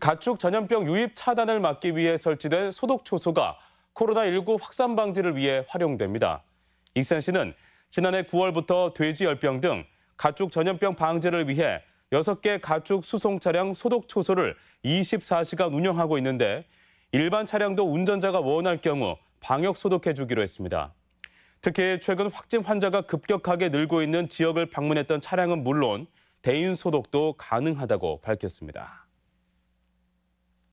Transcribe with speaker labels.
Speaker 1: 가축 전염병 유입 차단을 막기 위해 설치된 소독초소가 코로나19 확산 방지를 위해 활용됩니다. 익산시는 지난해 9월부터 돼지 열병 등 가축 전염병 방지를 위해 6개 가축 수송 차량 소독 초소를 24시간 운영하고 있는데 일반 차량도 운전자가 원할 경우 방역 소독해 주기로 했습니다. 특히 최근 확진 환자가 급격하게 늘고 있는 지역을 방문했던 차량은 물론 대인 소독도 가능하다고 밝혔습니다.